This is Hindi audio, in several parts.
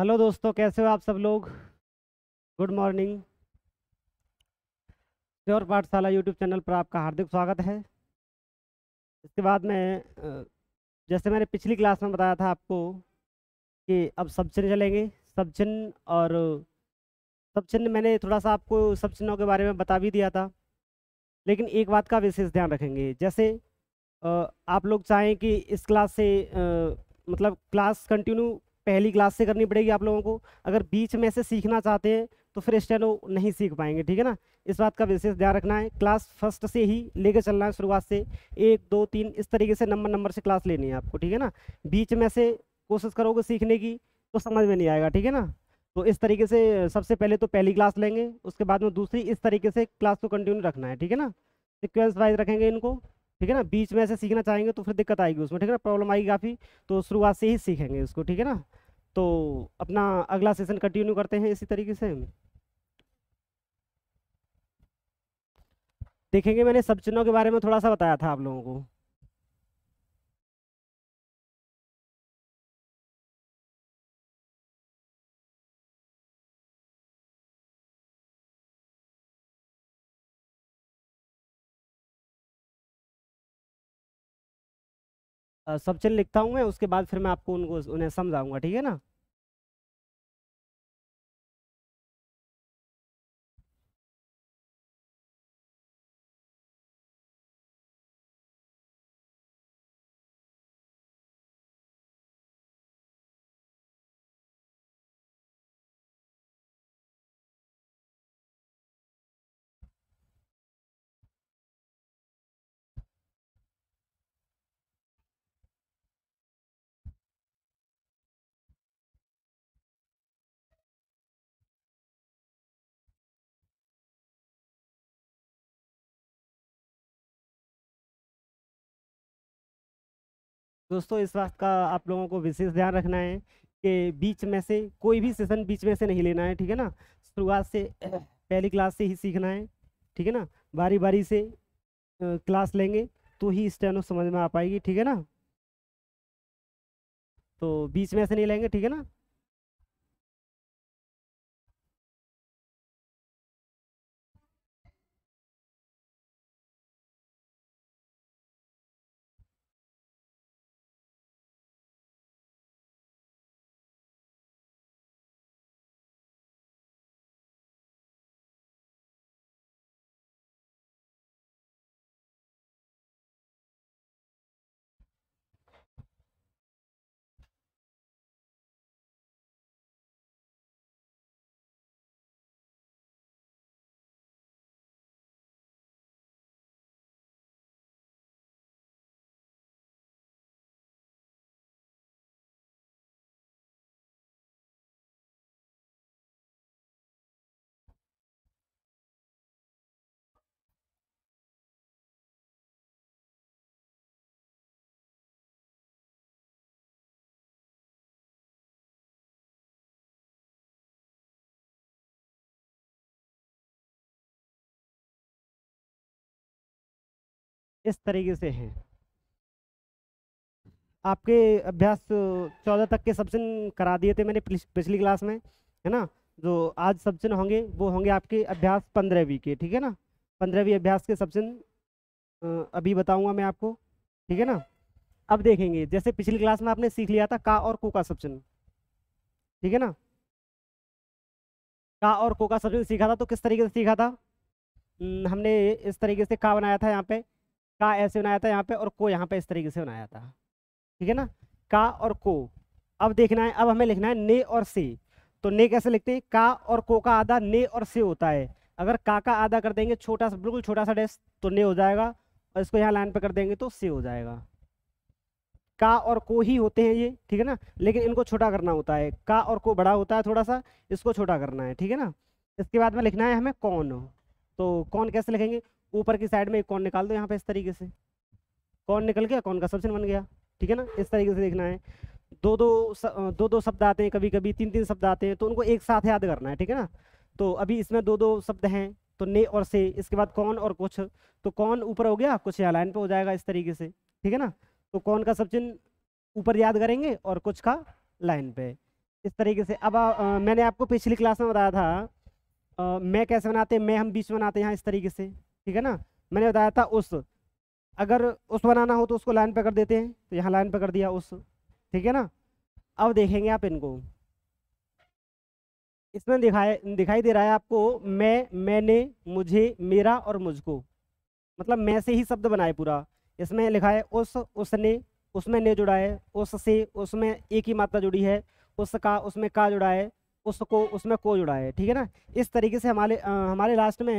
हेलो दोस्तों कैसे हो आप सब लोग good morning sure Pathshala YouTube channel पर आपका हार्दिक स्वागत है इसके बाद मैं जैसे मैंने पिछली क्लास में बताया था आपको कि अब सब चिन्ह चलेंगे सब चिन्ह और सब चिन्ह मैंने थोड़ा सा आपको सब चिन्हों के बारे में बता भी दिया था लेकिन एक बात का विशेष ध्यान रखेंगे जैसे आप लोग चाहें कि इस क्लास से मतलब क्लास कंटिन्यू पहली क्लास से करनी पड़ेगी आप लोगों को अगर बीच में से सीखना चाहते हैं तो फिर स्टेनो नहीं सीख पाएंगे ठीक है ना इस बात का विशेष ध्यान रखना है क्लास फर्स्ट से ही लेकर चलना है शुरुआत से एक दो तीन इस तरीके से नंबर नंबर से क्लास लेनी है आपको ठीक है ना बीच में से कोशिश करोगे सीखने की तो समझ में नहीं आएगा ठीक है ना तो इस तरीके से सबसे पहले तो पहली क्लास लेंगे उसके बाद में दूसरी इस तरीके से क्लास को कंटिन्यू रखना है ठीक है ना सिक्वेंस वाइज रखेंगे इनको ठीक है ना बीच में से सीखना चाहेंगे तो फिर दिक्कत आएगी उसमें ठीक है ना प्रॉब्लम आएगी काफ़ी तो शुरुआत से ही सीखेंगे उसको ठीक है ना तो अपना अगला सेशन कंटिन्यू करते हैं इसी तरीके से देखेंगे मैंने सब चिन्हों के बारे में थोड़ा सा बताया था आप लोगों को सब चल लिखता हूँ मैं उसके बाद फिर मैं आपको उनको उन्हें समझाऊंगा ठीक है ना दोस्तों इस बात का आप लोगों को विशेष ध्यान रखना है कि बीच में से कोई भी सेशन बीच में से नहीं लेना है ठीक है ना शुरुआत से पहली क्लास से ही सीखना है ठीक है ना बारी बारी से क्लास लेंगे तो ही स्टेनो समझ में आ पाएगी ठीक है ना तो बीच में से नहीं लेंगे ठीक है ना इस तरीके से हैं आपके अभ्यास चौदह तक के सब्जन करा दिए थे मैंने पिछली क्लास में है ना जो आज सब्जन होंगे वो होंगे आपके अभ्यास पंद्रहवीं के ठीक है ना पंद्रहवीं अभ्यास के सब्जन अभी बताऊंगा मैं आपको ठीक है ना अब देखेंगे जैसे पिछली क्लास में आपने सीख लिया था का और को का सब्जन ठीक है ना का और को का सब्जन सीखा था तो किस तरीके से सीखा था हमने इस तरीके से का बनाया था यहाँ पे का ऐसे बनाया था यहाँ पे और को यहाँ पे इस तरीके से बनाया था ठीक है ना का और को अब देखना है अब हमें लिखना है ने और से तो ने कैसे लिखते हैं का और को का आधा ने और से होता है अगर का का आधा कर देंगे छोटा सा बिल्कुल छोटा सा डेस्क तो ने हो जाएगा और इसको यहाँ लाइन पे कर देंगे तो से हो जाएगा का और को ही होते हैं ये ठीक है ना लेकिन इनको छोटा करना होता है का और को बड़ा होता है थोड़ा सा इसको छोटा करना है ठीक है ना इसके बाद में लिखना है हमें कौन तो कौन कैसे लिखेंगे ऊपर की साइड में एक कौन निकाल दो यहाँ पे इस तरीके से कौन निकल गया कौन का सब्सन बन गया ठीक है ना इस तरीके से देखना है दो दो स, दो दो शब्द आते हैं कभी कभी तीन तीन शब्द आते हैं तो उनको एक साथ याद करना है ठीक है ना तो अभी इसमें दो दो शब्द हैं तो ने और से इसके बाद कौन और कुछ तो कौन ऊपर हो गया कुछ यहाँ लाइन पर हो जाएगा इस तरीके से ठीक है ना तो कौन का सब ऊपर याद करेंगे और कुछ का लाइन पे इस तरीके से अब आ, आ, मैंने आपको पिछली क्लास में बताया था आ, मैं कैसे बनाते हैं मैं हम बीच बनाते हैं यहाँ इस तरीके से ठीक है ना मैंने बताया था उस अगर उस बनाना हो तो उसको लाइन पकड़ देते हैं तो यहाँ लाइन पकड़ दिया उस ठीक है ना अब देखेंगे आप इनको इसमें दिखाए दिखाई दे रहा है आपको मैं मैंने मुझे मेरा और मुझको मतलब मैं से ही शब्द बनाए पूरा इसमें लिखा है उस उसने उसमें ने जुड़ा है उससे उसमें एक ही मात्रा जुड़ी है उसका उसमें का जुड़ा है उसको उसमें को जुड़ा है ठीक है ना इस तरीके से हमारे आ, हमारे लास्ट में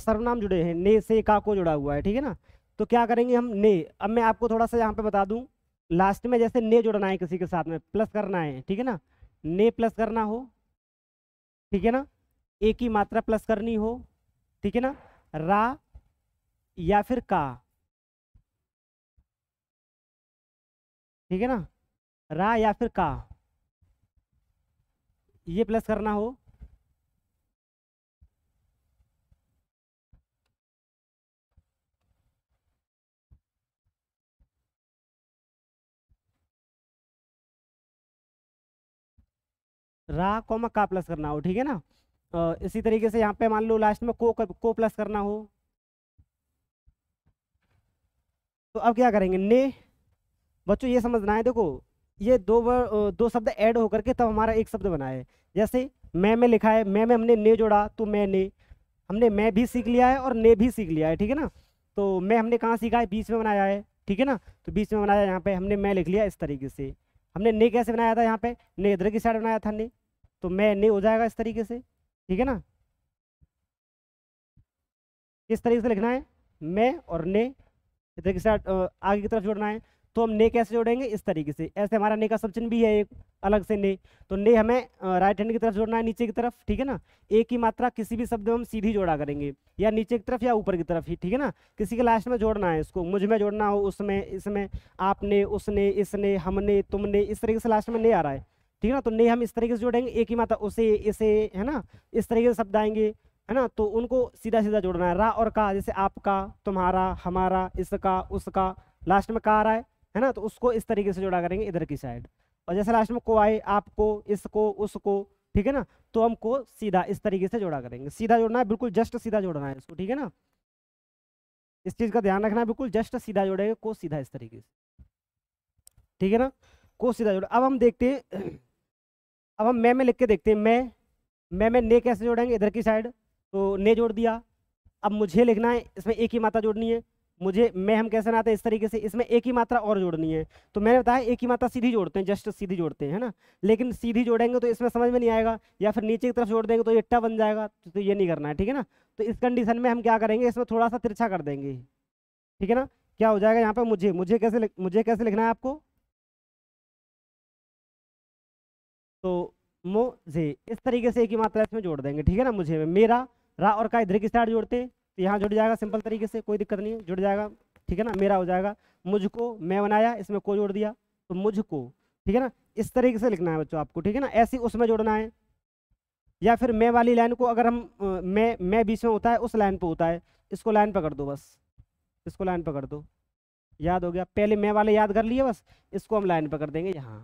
सर्वनाम जुड़े हैं ने से का को जुड़ा हुआ है ठीक है ना तो क्या करेंगे हम ने अब मैं आपको थोड़ा सा यहाँ पे बता दूँ लास्ट में जैसे ने जुड़ना है किसी के साथ में प्लस करना है ठीक है ना ने प्लस करना हो ठीक है ना ए की मात्रा प्लस करनी हो ठीक है ना रा या फिर का ठीक है ना रा या फिर का ये प्लस करना हो रा कॉमा का प्लस करना हो ठीक है ना इसी तरीके से यहाँ पे मान लो लास्ट में को को प्लस करना हो तो अब क्या करेंगे ने बच्चों ये समझना है देखो ये दो दो शब्द ऐड होकर के तब हमारा एक शब्द बना है जैसे मैं में लिखा है मैं में हमने ने जोड़ा तो मैं ने हमने मैं भी सीख लिया है और ने भी सीख लिया है ठीक है ना तो मैं हमने कहाँ सीखा है बीच में बनाया है ठीक है ना तो बीच में बनाया यहाँ पे हमने मैं लिख लिया इस तरीके से हमने ने कैसे बनाया था यहाँ पे ने इधर की साइड बनाया था ने तो मैं ने हो जाएगा इस तरीके से ठीक है ना इस तरीके से लिखना है मैं और ने इधर की साइड आगे की तरफ जोड़ना है तो हम ने कैसे जोड़ेंगे इस तरीके से ऐसे हमारा ने का सब्चन भी है एक अलग से ने तो ने हमें राइट हैंड की तरफ जोड़ना है नीचे की तरफ ठीक है ना एक ही मात्रा किसी भी शब्द में हम सीधी जोड़ा करेंगे या नीचे की तरफ या ऊपर की तरफ ही ठीक है ना किसी के लास्ट में जोड़ना है इसको मुझ में जोड़ना हो उसमें इसमें आपने उसने इसने हमने तुमने इस तरीके से लास्ट में ने आ रहा है ठीक है ना तो ने हम इस तरीके से जोड़ेंगे एक ही मात्रा उसे इसे है ना इस तरीके से शब्द आएंगे है ना तो उनको सीधा सीधा जोड़ना है रा और का जैसे आपका तुम्हारा हमारा इसका उसका लास्ट में का आ रहा है है ना तो उसको इस तरीके से जोड़ा करेंगे इधर की साइड और जैसे लास्ट में को आए आपको इसको उसको ठीक है ना तो हम को सीधा इस तरीके से जोड़ा करेंगे सीधा जोड़ना है बिल्कुल जस्ट सीधा जोड़ना है इसको ठीक है ना इस चीज़ का ध्यान रखना है बिल्कुल जस्ट सीधा जोड़ेंगे को सीधा इस तरीके से ठीक है ना को सीधा जोड़ अब हम देखते हैं अब हम मैं में लिख के देखते हैं मैं मैं में ने कैसे जोड़ेंगे इधर की साइड तो ने जोड़ दिया अब मुझे लिखना है इसमें एक ही माता जोड़नी है मुझे मैं हम कैसे बनाते हैं इस तरीके से इसमें एक ही मात्रा और जोड़नी है तो मैंने बताया एक ही मात्रा सीधी जोड़ते हैं जस्ट सीधी जोड़ते हैं है ना लेकिन सीधी जोड़ेंगे तो इसमें समझ में नहीं आएगा या फिर नीचे की तरफ जोड़ देंगे तो ये बन जाएगा तो, तो ये नहीं करना है ठीक है ना तो इस कंडीशन में हम क्या करेंगे इसमें थोड़ा सा तिरछा कर देंगे ठीक है ना क्या हो जाएगा यहाँ पर मुझे मुझे कैसे मुझे कैसे लिखना है आपको तो मुझे इस तरीके से एक ही मात्रा इसमें जोड़ देंगे ठीक है ना मुझे मेरा रा और का इधर की साइड जोड़ते हैं तो यहाँ जुड़ जाएगा सिंपल तरीके से कोई दिक्कत नहीं जुड़ जाएगा ठीक है ना मेरा हो जाएगा मुझको मैं बनाया इसमें को जोड़ दिया तो मुझको ठीक है ना इस तरीके से लिखना है बच्चों आपको ठीक है ना ऐसी उसमें जोड़ना है या फिर मैं वाली लाइन को अगर हम मैं मैं बीच में होता है उस लाइन पर होता है इसको लाइन पकड़ दो बस इसको लाइन पकड़ दो याद हो गया पहले मैं वाले याद कर लिए बस इसको हम लाइन पकड़ देंगे यहाँ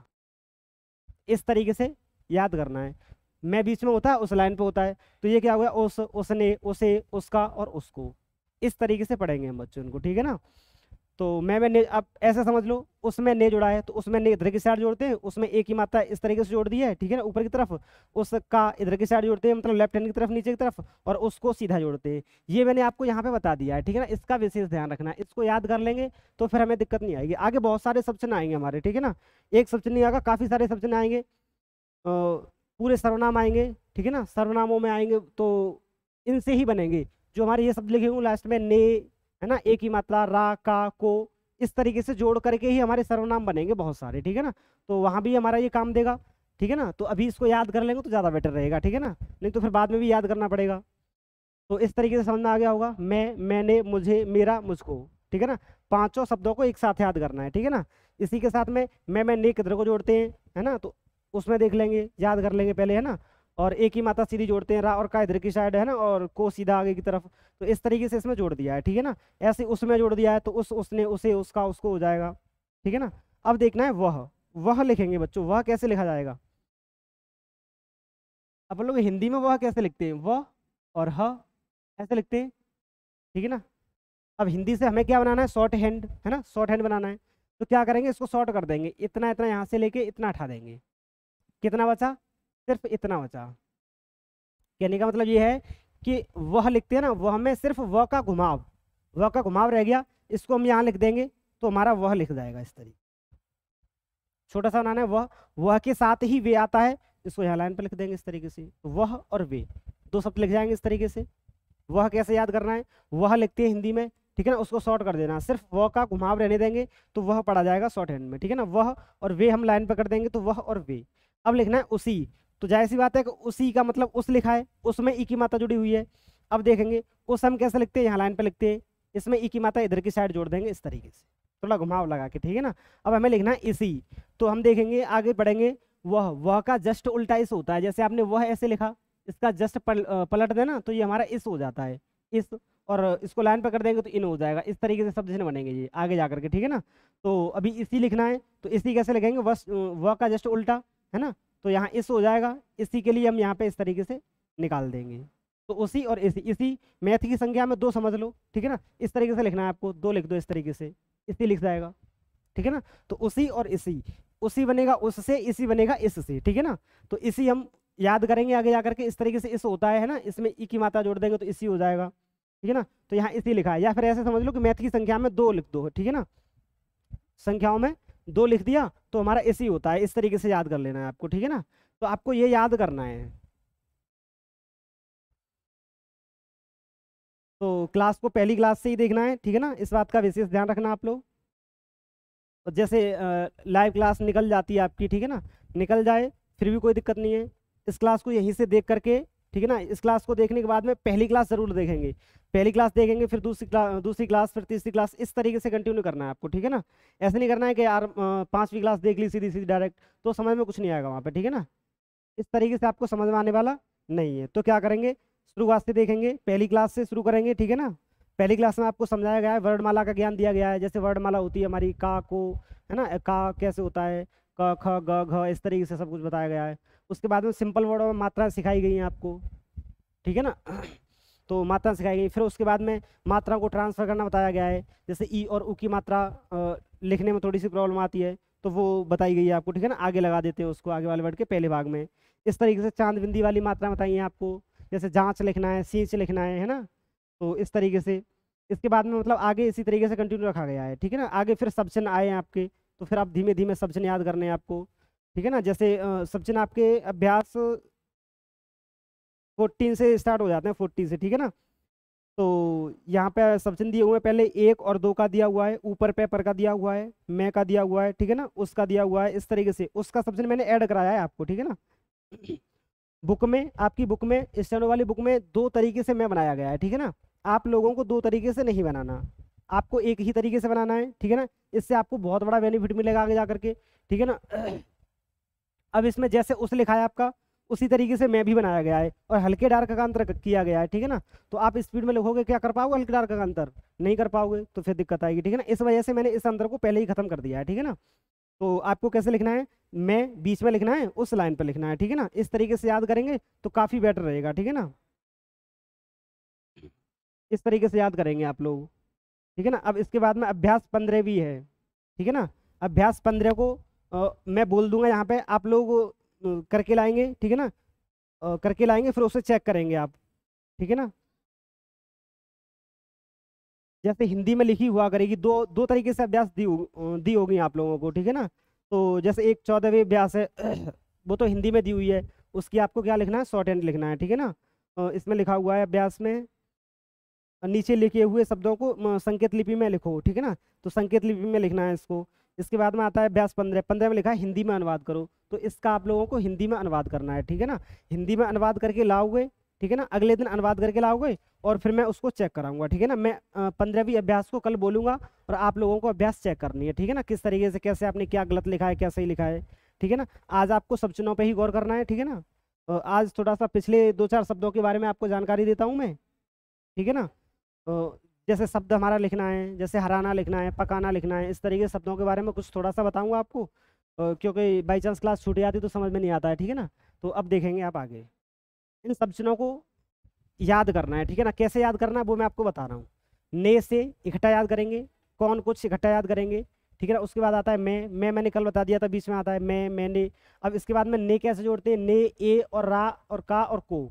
इस तरीके से याद करना है मैं बीच में होता है उस लाइन पे होता है तो ये क्या हो गया उस उसने उसे उसका और उसको इस तरीके से पढ़ेंगे हम बच्चों को ठीक है ना तो मैं मैं अब ऐसे समझ लो उसमें ने जुड़ा है तो उसमें ने इधर की साइड जोड़ते हैं उसमें एक ही मात्रा इस तरीके से जोड़ दी है ठीक है ना ऊपर की तरफ उसका इधर की साइड जोड़ते हैं मतलब लेफ्ट हैंड की तरफ नीचे की तरफ और उसको सीधा जोड़ते हैं ये मैंने आपको यहाँ पे बता दिया है ठीक है ना इसका विशेष ध्यान रखना इसको याद कर लेंगे तो फिर हमें दिक्कत नहीं आएगी आगे बहुत सारे सब्जन आएंगे हमारे ठीक है ना एक सब्जन नहीं आएगा काफ़ी सारे सब्जन आएंगे पूरे सर्वनाम आएंगे ठीक है ना सर्वनामों में आएंगे तो इनसे ही बनेंगे जो हमारे ये शब्द लिखे हुए लास्ट में ने है ना एक ही मात्रा रा का को इस तरीके से जोड़ करके ही हमारे सर्वनाम बनेंगे बहुत सारे ठीक है ना तो वहाँ भी हमारा ये काम देगा ठीक है ना तो अभी इसको याद कर लेंगे तो ज़्यादा बेटर रहेगा ठीक है ना नहीं तो फिर बाद में भी याद करना पड़ेगा तो इस तरीके से समझ में आ गया होगा मैं मैंने मुझे मेरा मुझको ठीक है ना पांचों शब्दों को एक साथ याद करना है ठीक है ना इसी के साथ में मैं मैं ने किधर को जोड़ते हैं है ना तो उसमें देख लेंगे याद कर लेंगे पहले है ना और एक ही माता सीधी जोड़ते हैं रा और का इधर की साइड है ना और को सीधा आगे की तरफ तो इस तरीके से इसमें जोड़ दिया है ठीक है ना ऐसे उसमें जोड़ दिया है तो उस उसने उसे उसका उसको हो जाएगा ठीक है ना अब देखना है वह वह लिखेंगे बच्चों वह कैसे लिखा जाएगा अपन लोग हिंदी में वह कैसे लिखते हैं वह और ह ऐसे लिखते हैं ठीक है ना अब हिंदी से हमें क्या बनाना है शॉर्ट हैंड है ना शॉर्ट हैंड बनाना है तो क्या करेंगे इसको शॉर्ट कर देंगे इतना इतना यहाँ से लेके इतना उठा देंगे कितना बचा सिर्फ इतना बचा कहने का मतलब ये है कि वह लिखते हैं ना वह में सिर्फ व का घुमाव व का घुमाव रह गया इसको हम यहाँ लिख देंगे तो हमारा वह लिख जाएगा इस तरीके छोटा सा बनाना है वह वह के साथ ही वे आता है इसको यहाँ लाइन पर लिख देंगे इस तरीके से वह और वे दो शब्द लिख जाएंगे इस तरीके से वह कैसे याद करना है वह लिखते हैं हिंदी में ठीक है ना उसको शॉर्ट कर देना सिर्फ वह का घुमाव रहने देंगे तो वह पढ़ा जाएगा शॉर्ट हैंड में ठीक है ना वह और वे हम लाइन पर कर देंगे तो वह और वे अब लिखना है उसी तो जाहिर सी बात है कि उसी का मतलब उस लिखा है उसमें ई की माता जुड़ी हुई है अब देखेंगे उस हम कैसे लिखते हैं यहाँ लाइन पर लिखते हैं इसमें ई की माता इधर की साइड जोड़ देंगे इस तरीके से थोड़ा घुमाव लगा के ठीक है ना अब हमें लिखना है इसी तो हम देखेंगे आगे बढ़ेंगे वह वह का जस्ट उल्टा इस होता है जैसे आपने वह ऐसे लिखा इसका जस्ट पल, पलट देना तो ये हमारा इस हो जाता है इस और इसको लाइन पर कर देंगे तो इन हो जाएगा इस तरीके से सब जैसे बनेंगे ये आगे जा करके ठीक है ना तो अभी इसी लिखना है तो इसी कैसे लिखेंगे वह का जस्ट उल्टा है ना तो यहाँ इस हो जाएगा इसी के लिए हम यहाँ पे इस तरीके से निकाल देंगे तो उसी और इसी इसी मैथ की संख्या में दो समझ लो ठीक है ना इस तरीके से लिखना है आपको दो लिख दो इस तरीके से इसी लिख जाएगा ठीक है ना तो उसी और इसी उसी बनेगा उससे इसी बनेगा इससे ठीक है ना तो इसी हम याद करेंगे आगे जा करके इस तरीके से इस होता है ना इसमें ई की मात्रा जोड़ देंगे तो इसी हो जाएगा ठीक है ना तो यहाँ इसी लिखा है या फिर ऐसे समझ लो कि मैथ की संख्या में दो लिख दो ठीक है ना संख्याओं में दो लिख दिया तो हमारा ए सी होता है इस तरीके से याद कर लेना है आपको ठीक है ना तो आपको ये याद करना है तो क्लास को पहली क्लास से ही देखना है ठीक है ना इस बात का विशेष ध्यान रखना आप लोग तो जैसे लाइव क्लास निकल जाती है आपकी ठीक है ना निकल जाए फिर भी कोई दिक्कत नहीं है इस क्लास को यहीं से देख करके ठीक है ना इस क्लास को देखने के बाद में पहली क्लास जरूर देखेंगे पहली क्लास देखेंगे फिर दूसरी क्लास दूसरी क्लास फिर तीसरी क्लास इस तरीके से कंटिन्यू करना है आपको ठीक है ना ऐसे नहीं करना है कि यार पाँचवीं क्लास देख ली सीधी सीधी डायरेक्ट तो समझ में कुछ नहीं आएगा वहाँ पर ठीक है ना इस तरीके से आपको समझ में आने वाला नहीं है तो क्या करेंगे शुरुआत से देखेंगे पहली क्लास से शुरू करेंगे ठीक है ना पहली क्लास में आपको समझाया गया है वर्डमाला का ज्ञान दिया गया है जैसे वर्डमाला होती है हमारी का को है ना का कैसे होता है क ख ग घ इस तरीके से सब कुछ बताया गया है उसके बाद में सिंपल वर्डों में मात्रा सिखाई गई हैं आपको ठीक है ना तो मात्रा सिखाई गई फिर उसके बाद में मात्रा को ट्रांसफ़र करना बताया गया है जैसे ई और ऊ की मात्रा लिखने में थोड़ी सी प्रॉब्लम आती है तो वो बताई गई है आपको ठीक है ना आगे लगा देते हैं उसको आगे वाले वर्ड के पहले भाग में इस तरीके से चांद बिंदी वाली मात्रा बताई है आपको जैसे जाँच लिखना है सींच लिखना है है ना तो इस तरीके से इसके बाद में मतलब आगे इसी तरीके से कंटिन्यू रखा गया है ठीक है ना आगे फिर सब्जन आए हैं आपके तो फिर आप धीमे धीमे सब्जन याद करने हैं आपको ठीक है ना जैसे सब्जन आपके अभ्यास फोर्टीन से स्टार्ट हो जाते हैं फोर्टीन से ठीक है ना तो यहाँ पे सब्जन दिए हुए हैं पहले एक और दो का दिया हुआ है ऊपर पेपर का दिया हुआ है मैं का दिया हुआ है ठीक है ना उसका दिया हुआ है इस तरीके से उसका सब्जन मैंने ऐड कराया है आपको ठीक है ना बुक में आपकी बुक में स्टैंड वाली बुक में दो तरीके से मैं बनाया गया है ठीक है ना आप लोगों को दो तरीके से नहीं बनाना आपको एक ही तरीके से बनाना है ठीक है ना इससे आपको बहुत बड़ा बेनिफिट मिलेगा आगे जा करके ठीक है ना अब इसमें जैसे उस लिखा है आपका उसी तरीके से मैं भी बनाया गया है और हल्के डार्क का अंतर किया गया है ठीक है ना तो आप स्पीड में लिखोगे क्या कर पाओगे हल्के डार्क का अंतर नहीं कर पाओगे तो फिर दिक्कत आएगी ठीक है ना इस वजह से मैंने इस अंतर को पहले ही खत्म कर दिया है ठीक है ना तो आपको कैसे लिखना है मैं बीच में लिखना है उस लाइन पर लिखना है ठीक है ना इस तरीके से याद करेंगे तो काफ़ी बेटर रहेगा ठीक है ना इस तरीके से याद करेंगे आप लोग ठीक है ना अब इसके बाद में अभ्यास पंद्रह भी है ठीक है ना अभ्यास पंद्रह को आ, मैं बोल दूंगा यहाँ पे आप लोग करके लाएंगे ठीक है ना करके लाएंगे फिर उसे चेक करेंगे आप ठीक है ना जैसे हिंदी में लिखी हुआ करेगी दो दो तरीके से अभ्यास दी हो, दी होगी आप लोगों को ठीक है ना तो जैसे एक चौदहवीं अभ्यास है वो तो हिंदी में दी हुई है उसकी आपको क्या लिखना है शॉर्ट एंड लिखना है ठीक है ना इसमें लिखा हुआ है अभ्यास में नीचे लिखे हुए शब्दों को संकेत लिपि में लिखो ठीक है ना तो संकेत लिपि में लिखना है इसको इसके बाद में आता है अभ्यास पंद्रह पंद्रह में लिखा है हिंदी में अनुवाद करो तो इसका आप लोगों को हिंदी में अनुवाद करना है ठीक है ना हिंदी में अनुवाद करके लाओगे ठीक है ना अगले दिन अनुवाद करके लाओगे और फिर मैं उसको चेक कराऊंगा ठीक है ना मैं पंद्रहवीं अभ्यास को कल बोलूंगा और आप लोगों को अभ्यास चेक करनी है ठीक है ना किस तरीके से कैसे आपने क्या गलत लिखा है क्या सही लिखा है ठीक है ना आज आपको सब चुनाव पर ही गौर करना है ठीक है ना आज थोड़ा सा पिछले दो चार शब्दों के बारे में आपको जानकारी देता हूँ मैं ठीक है ना जैसे शब्द हमारा लिखना है जैसे हराना लिखना है पकाना लिखना है इस तरीके के शब्दों के बारे में कुछ थोड़ा सा बताऊँगा आपको क्योंकि बाई चांस क्लास छूट जाती तो समझ में नहीं आता है ठीक है ना तो अब देखेंगे आप आगे इन सब्जनों को याद करना है ठीक है ना कैसे याद करना है वो मैं आपको बता रहा हूँ ने से इकट्ठा याद करेंगे कौन कुछ इकट्ठा याद करेंगे ठीक है ना उसके बाद आता है मैं मैं मैंने कल बता दिया था बीच में आता है मैं मैंने अब इसके बाद में ने कैसे जोड़ते हैं ने ए और रा और का और को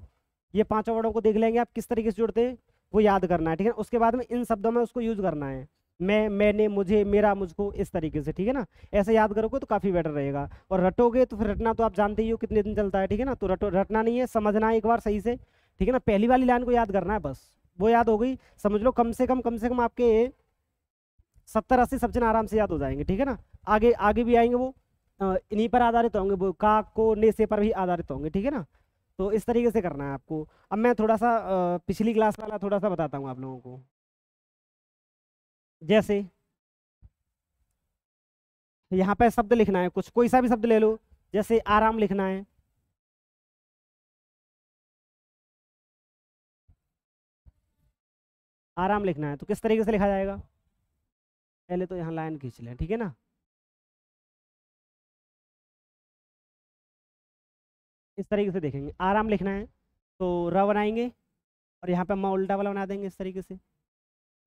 ये पांचों वर्डों को देख लेंगे आप किस तरीके से जोड़ते हैं वो याद करना है ठीक है उसके बाद में इन शब्दों में उसको यूज करना है मैं मैंने मुझे मेरा मुझको इस तरीके से ठीक है ना ऐसे याद करोगे तो काफ़ी बेटर रहेगा और रटोगे तो फिर रटना तो आप जानते ही हो कितने दिन चलता है ठीक है ना तो रटो रटना नहीं है समझना है एक बार सही से ठीक है ना पहली वाली लाइन को याद करना है बस वो याद हो गई समझ लो कम से कम कम से कम आपके सत्तर अस्सी सब्जन आराम से याद हो जाएंगे ठीक है ना आगे आगे भी आएंगे वो इन्हीं पर आधारित होंगे वो का को ने से पर भी आधारित होंगे ठीक है ना तो इस तरीके से करना है आपको अब मैं थोड़ा सा पिछली क्लास वाला थोड़ा सा बताता हूँ आप लोगों को जैसे यहाँ पे शब्द लिखना है कुछ कोई सा भी शब्द ले लो जैसे आराम लिखना है आराम लिखना है तो किस तरीके से लिखा जाएगा पहले तो यहाँ लाइन खींच लें ठीक है ना इस तरीके से देखेंगे आराम लिखना है तो र बनाएंगे और यहाँ पे म उल्टा वाला बना देंगे इस तरीके से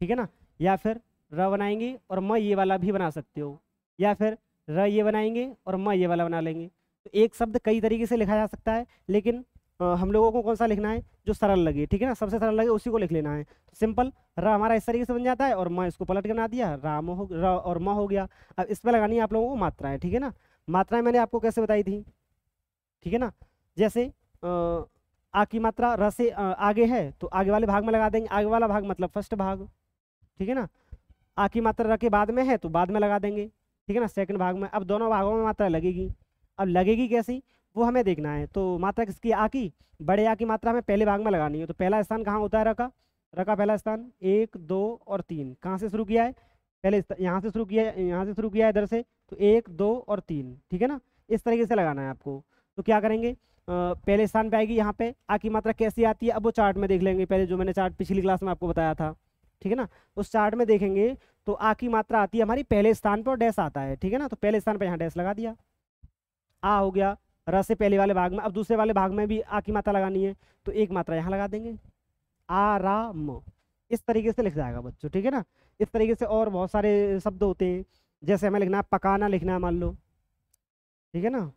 ठीक है ना या फिर र बनाएंगे और म ये वाला भी बना सकते हो या फिर र ये बनाएंगे और म ये वाला बना लेंगे तो एक शब्द कई तरीके से लिखा जा सकता है लेकिन हम लोगों को कौन सा लिखना है जो सरल लगे ठीक है ना सबसे सरल लगे उसी को लिख लेना है तो सिंपल र हमारा इस तरीके से बन जाता है और म इसको पलट के बना दिया राम हो र और म हो गया अब इस पर लगानी है आप लोगों को मात्राएं ठीक है ना मात्राएं मैंने आपको कैसे बताई थी ठीक है ना जैसे आ की मात्रा र से आगे है तो आगे वाले भाग में लगा देंगे आगे वाला भाग मतलब फर्स्ट भाग ठीक है ना आ की मात्रा र के बाद में है तो बाद में लगा देंगे ठीक है ना सेकंड भाग में अब दोनों भागों में मात्रा लगेगी अब लगेगी कैसी वो हमें देखना है तो मात्रा किसकी आ की बड़े आ की मात्रा हमें पहले भाग में लगानी है तो पहला स्थान कहाँ होता है रका रका पहला स्थान एक दो और तीन कहाँ से शुरू किया है पहले यहाँ से शुरू किया है यहाँ से शुरू किया है इधर से तो एक दो और तीन ठीक है ना इस तरीके से लगाना है आपको तो क्या करेंगे पहले स्थान पे आएगी यहाँ पे आ की मात्रा कैसी आती है अब वो चार्ट में देख लेंगे पहले जो मैंने चार्ट पिछली क्लास में आपको बताया था ठीक है ना उस चार्ट में देखेंगे तो आ की मात्रा आती है हमारी पहले स्थान पर डैस आता है ठीक है ना तो पहले स्थान पर यहाँ डैस लगा दिया आ हो गया र से पहले वाले भाग में अब दूसरे वाले भाग में भी आ की मात्रा लगानी है तो एक मात्रा यहाँ लगा देंगे आ म इस तरीके से लिख जाएगा बच्चों ठीक है ना इस तरीके से और बहुत सारे शब्द होते हैं जैसे हमें लिखना है पकाना लिखना है मान लो ठीक है ना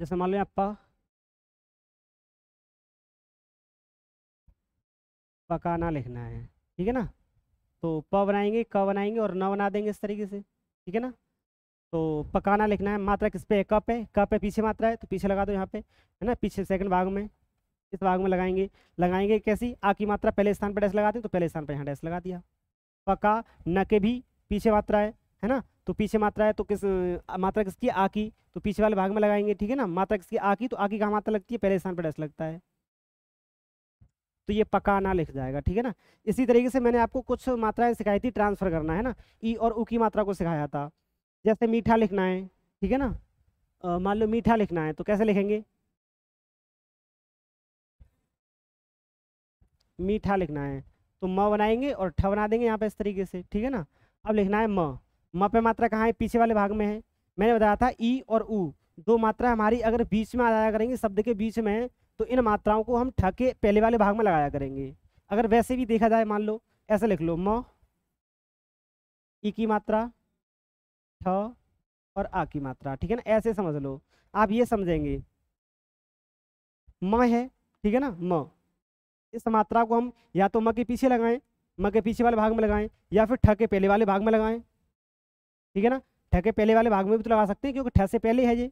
जैसे मान लें आप पकाना लिखना है ठीक है ना तो प बनाएंगे क बनाएंगे और न बना देंगे इस तरीके से ठीक है ना तो पकाना लिखना है मात्रा किस पे है कप है कप है पीछे मात्रा है तो पीछे लगा दो यहाँ पे है ना पीछे सेकंड भाग में इस भाग में लगाएंगे लगाएंगे कैसी आ की मात्रा पहले स्थान पर डैस लगाते दें तो पहले स्थान पर यहाँ डैस लगा दिया पका न के भी पीछे मात्रा है है ना तो पीछे मात्रा है तो किस मात्रा किसकी आ की तो पीछे वाले भाग में लगाएंगे ठीक है ना मात्रा किसकी आ की तो आ की कहाँ मात्रा लगती है पहले स्थान पर डस लगता है तो ये पकाना लिख जाएगा ठीक है ना इसी तरीके से मैंने आपको कुछ मात्राएं सिखाई थी ट्रांसफर करना है ना ई और ऊ की मात्रा को सिखाया था जैसे मीठा लिखना है ठीक है ना मान लो मीठा लिखना है तो कैसे लिखेंगे मीठा लिखना है तो म बनाएंगे और ठ बना देंगे यहाँ पे इस तरीके से ठीक है ना अब लिखना है म मप मात्रा कहाँ है पीछे वाले भाग में है मैंने बताया था ई और ऊ दो मात्रा हमारी अगर बीच में आ जाया करेंगे शब्द के बीच में है तो इन मात्राओं को हम ठके पहले वाले भाग में लगाया करेंगे अगर वैसे भी देखा जाए मान लो ऐसा लिख लो म ई की मात्रा ठ और आ की मात्रा ठीक है ना ऐसे समझ लो आप ये समझेंगे म है ठीक है ना म इस मात्रा को हम या तो म के पीछे लगाएं म के पीछे वाले भाग में लगाएं या फिर ठ के पहले वाले भाग में लगाएं ठीक है ना ठह के पहले वाले भाग में भी तो लगा सकते हैं क्योंकि ठह से पहले है ये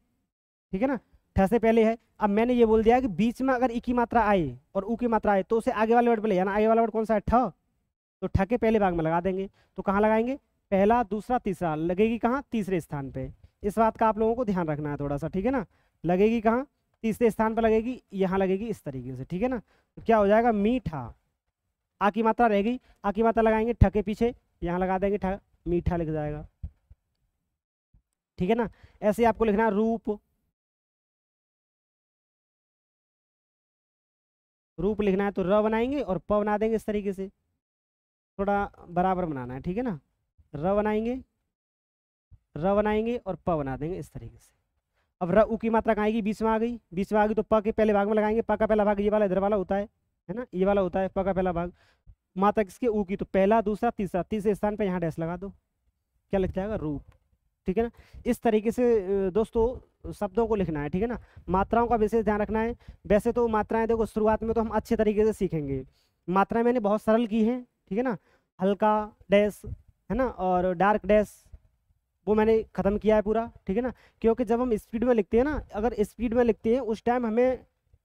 ठीक है ना ठह से पहले है अब मैंने ये बोल दिया कि बीच में अगर इकी मात्रा आए और ऊ की मात्रा आए तो उसे आगे वाले वर्ड पर ले जाना आगे वाला वर्ड कौन सा है ठ तो ठ के पहले भाग में लगा देंगे तो कहाँ लगाएंगे पहला दूसरा तीसरा लगेगी कहाँ तीसरे स्थान पर इस बात का आप लोगों को ध्यान रखना है थोड़ा सा ठीक है ना लगेगी कहाँ तीसरे स्थान पर लगेगी यहाँ लगेगी इस तरीके से ठीक है ना तो क्या हो जाएगा मीठा आ की मात्रा रहेगी आ की मात्रा लगाएंगे ठके पीछे यहाँ लगा देंगे ठा मीठा लिख जाएगा ठीक है ना ऐसे आपको लिखना रूप रूप लिखना है तो र बनाएंगे और प बना देंगे इस तरीके से थोड़ा बराबर बनाना है ठीक है ना र बनाएंगे र बनाएंगे और प बना देंगे इस तरीके से अब र उ की मात्रा कहाँ आएगी बीस में आ गई बीस में आ गई तो प के पहले भाग में लगाएंगे प का पहला भाग ये वाला इधर वाला होता है है ना ये वाला होता है प का पहला भाग मात्रा किसके ऊ की तो पहला दूसरा तीसरा तीसरे स्थान पर यहाँ डैस लगा दो क्या लिख जाएगा रूप ठीक है ना इस तरीके से दोस्तों शब्दों को लिखना है ठीक है ना मात्राओं का विशेष ध्यान रखना है वैसे तो मात्राएं देखो शुरुआत में तो हम अच्छे तरीके से सीखेंगे मात्राएं मैंने बहुत सरल की हैं ठीक है ना हल्का डैश है ना और डार्क डैश वो मैंने ख़त्म किया है पूरा ठीक है ना क्योंकि जब हम स्पीड में लिखते हैं ना अगर स्पीड में लिखते हैं उस टाइम हमें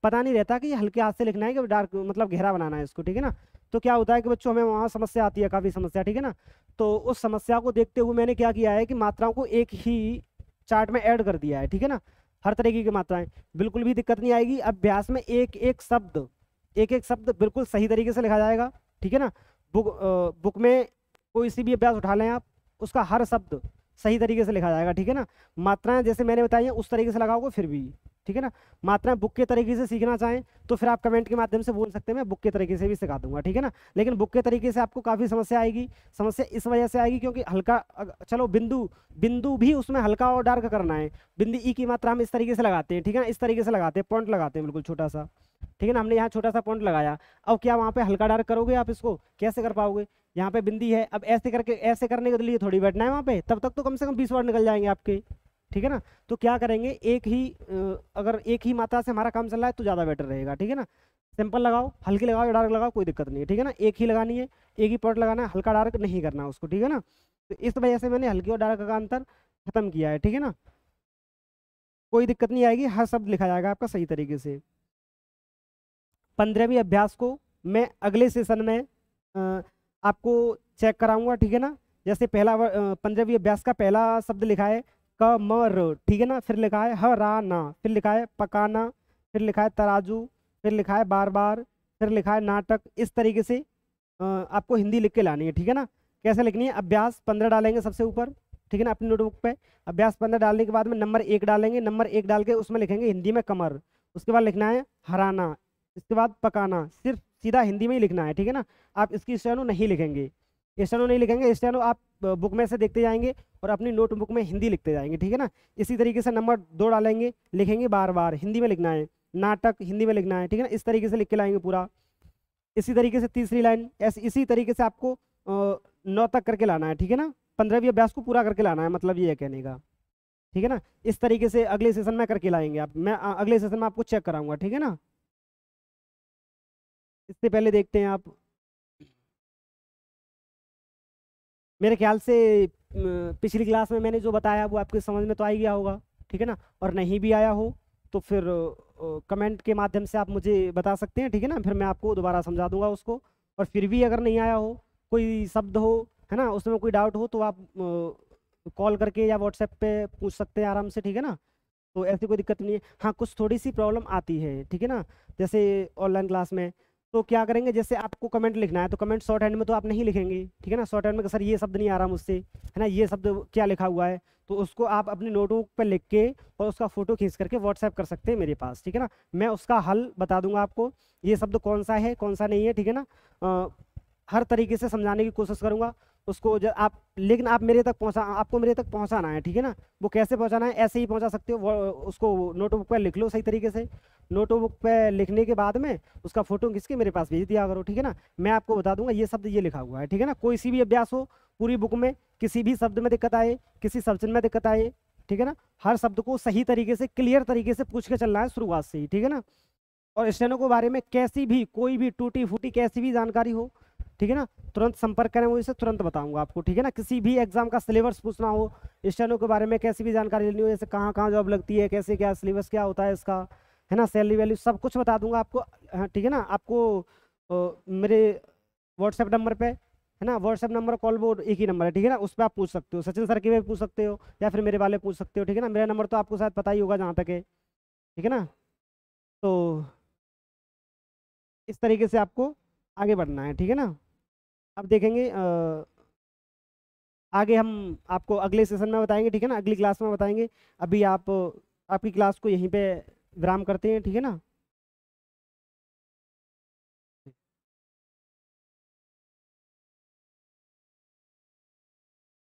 पता नहीं रहता कि हल्के हाथ से लिखना है कि डार्क मतलब गहरा बनाना है इसको ठीक है ना तो क्या होता है कि बच्चों हमें वहाँ समस्या आती है काफ़ी समस्या ठीक है ना तो उस समस्या को देखते हुए मैंने क्या किया है कि मात्राओं को एक ही चार्ट में ऐड कर दिया है ठीक है ना हर तरीके की मात्राएं बिल्कुल भी दिक्कत नहीं आएगी अभ्यास में एक एक शब्द एक एक शब्द बिल्कुल सही तरीके से लिखा जाएगा ठीक है ना बुक बुक में कोई सी भी अभ्यास उठा लें आप उसका हर शब्द सही तरीके से लिखा जाएगा ठीक है ना मात्राएं जैसे मैंने बताई हैं उस तरीके से लगाओगे फिर भी ठीक है ना मात्रा बुक के तरीके से सीखना चाहें तो फिर आप कमेंट के माध्यम से बोल सकते हैं मैं बुक के तरीके से भी सिखा दूंगा ठीक है ना लेकिन बुक के तरीके से आपको काफ़ी समस्या आएगी समस्या इस वजह से आएगी क्योंकि हल्का चलो बिंदु बिंदु भी उसमें हल्का और डार्क करना है बिंदु ई e की मात्रा हम इस तरीके से लगाते हैं ठीक है ना इस तरीके से लगाते हैं पॉइंट लगाते हैं बिल्कुल छोटा सा ठीक है ना हमने यहाँ छोटा सा पॉइंट लगाया अब क्या वहाँ पे हल्का डार्क करोगे आप इसको कैसे कर पाओगे यहाँ पे बिंदी e है अब ऐसे करके ऐसे करने के लिए थोड़ी बैठना है वहाँ पे तब तक तो कम से कम बीस वर्ड निकल जाएंगे आपके ठीक है ना तो क्या करेंगे एक ही अगर एक ही मात्रा से हमारा काम चल रहा है तो ज़्यादा बेटर रहेगा ठीक है ना सिंपल लगाओ हल्की लगाओ या डार्क लगाओ कोई दिक्कत नहीं है ठीक है ना एक ही लगानी है एक ही प्रोडक्ट लगाना है हल्का डार्क नहीं करना उसको ठीक है ना तो इस वजह से मैंने हल्की और डार्क का अंतर खत्म किया है ठीक है ना कोई दिक्कत नहीं आएगी हर शब्द लिखा जाएगा आपका सही तरीके से पंद्रहवीं अभ्यास को मैं अगले सेशन में आपको चेक कराऊंगा ठीक है ना जैसे पहला पंद्रहवीं अभ्यास का पहला शब्द लिखा है कमर ठीक है ना फिर लिखा है हराना फिर लिखा है पकाना फिर लिखा है तराजू फिर लिखा है बार बार फिर लिखा है नाटक इस तरीके से आपको हिंदी लिख के लानी है ठीक है ना कैसे लिखनी है अभ्यास पंद्रह डालेंगे सबसे ऊपर ठीक है ना अपनी नोटबुक पे अभ्यास पंद्रह डालने के बाद में नंबर एक डालेंगे नंबर एक डाल के उसमें लिखेंगे हिंदी में कमर उसके बाद लिखना है हराना इसके बाद पकाना सिर्फ सीधा हिंदी में ही लिखना है ठीक है ना आप इसकी स्टेनो नहीं लिखेंगे स्टेनो नहीं लिखेंगे स्टेनो आप बुक में से देखते जाएंगे और अपनी नोटबुक में हिंदी लिखते जाएंगे ठीक है ना इसी तरीके से नंबर दो डालेंगे लिखेंगे बार बार हिंदी में लिखना है नाटक हिंदी में लिखना है ठीक है ना इस तरीके से लिख के लाएंगे पूरा इसी तरीके से तीसरी लाइन ऐसे इसी तरीके से आपको नौ तक करके लाना है ठीक है ना पंद्रहवीं अभ्यास को पूरा करके लाना है मतलब ये कहने का ठीक है ना इस तरीके से अगले सेशन में करके लाएंगे आप मैं अगले सेशन में आपको चेक कराऊंगा ठीक है ना इससे पहले देखते हैं आप मेरे ख्याल से पिछली क्लास में मैंने जो बताया वो आपके समझ में तो आ ही गया होगा ठीक है ना और नहीं भी आया हो तो फिर कमेंट के माध्यम से आप मुझे बता सकते हैं ठीक है ना फिर मैं आपको दोबारा समझा दूंगा उसको और फिर भी अगर नहीं आया हो कोई शब्द हो है ना उसमें कोई डाउट हो तो आप कॉल करके या व्हाट्सएप पे पूछ सकते हैं आराम से ठीक है ना तो ऐसी कोई दिक्कत नहीं है हाँ कुछ थोड़ी सी प्रॉब्लम आती है ठीक है ना जैसे ऑनलाइन क्लास में तो क्या करेंगे जैसे आपको कमेंट लिखना है तो कमेंट शॉर्ट हैंड में तो आप नहीं लिखेंगे ठीक है ना शॉर्ट हैंड में सर ये शब्द नहीं आ रहा मुझसे है ना ये शब्द क्या लिखा हुआ है तो उसको आप अपने नोटबुक पर लिख के और उसका फ़ोटो खींच करके व्हाट्सएप कर सकते हैं मेरे पास ठीक है ना मैं उसका हल बता दूंगा आपको ये शब्द कौन सा है कौन सा नहीं है ठीक है ना हर तरीके से समझाने की कोशिश करूँगा उसको जब आप लेकिन आप मेरे तक पहुंचा आपको मेरे तक पहुंचाना है ठीक है ना वो कैसे पहुंचाना है ऐसे ही पहुंचा सकते हो वो उसको नोटबुक पर लिख लो सही तरीके से नोटबुक पर लिखने के बाद में उसका फोटो किसके के मेरे पास भेज दिया करो ठीक है ना मैं आपको बता दूंगा ये शब्द ये लिखा हुआ है ठीक है ना कोई सी भी अभ्यास हो पूरी बुक में किसी भी शब्द में दिक्कत आए किसी सब्जेक्ट में दिक्कत आए ठीक है ना हर शब्द को सही तरीके से क्लियर तरीके से पूछ के चलना है शुरुआत से ही ठीक है ना और स्टेनो के बारे में कैसी भी कोई भी टूटी फूटी कैसी भी जानकारी हो ठीक है ना तुरंत संपर्क करें मुझे तुरंत बताऊंगा आपको ठीक है ना किसी भी एग्जाम का सिलेबस पूछना हो स्टेनो के बारे में कैसी भी जानकारी लेनी हो जैसे कहाँ कहाँ जॉब लगती है कैसे क्या सिलेबस क्या होता है इसका है ना सैलरी वैल्यू सब कुछ बता दूंगा आपको हाँ, ठीक है ना आपको ओ, मेरे व्हाट्सएप नंबर पर है ना व्हाट्सएप नंबर कॉल वो एक ही नंबर है ठीक है ना उस पर आप पूछ सकते हो सचिन सर के भी पूछ सकते हो या फिर मेरे वाले पूछ सकते हो ठीक है ना मेरा नंबर तो आपको शायद पता ही होगा जहाँ तक है ठीक है ना तो इस तरीके से आपको आगे बढ़ना है ठीक है ना अब देखेंगे आ, आगे हम आपको अगले सेशन में बताएंगे ठीक है ना अगली क्लास में बताएंगे अभी आप आपकी क्लास को यहीं पे विराम करते हैं ठीक है ना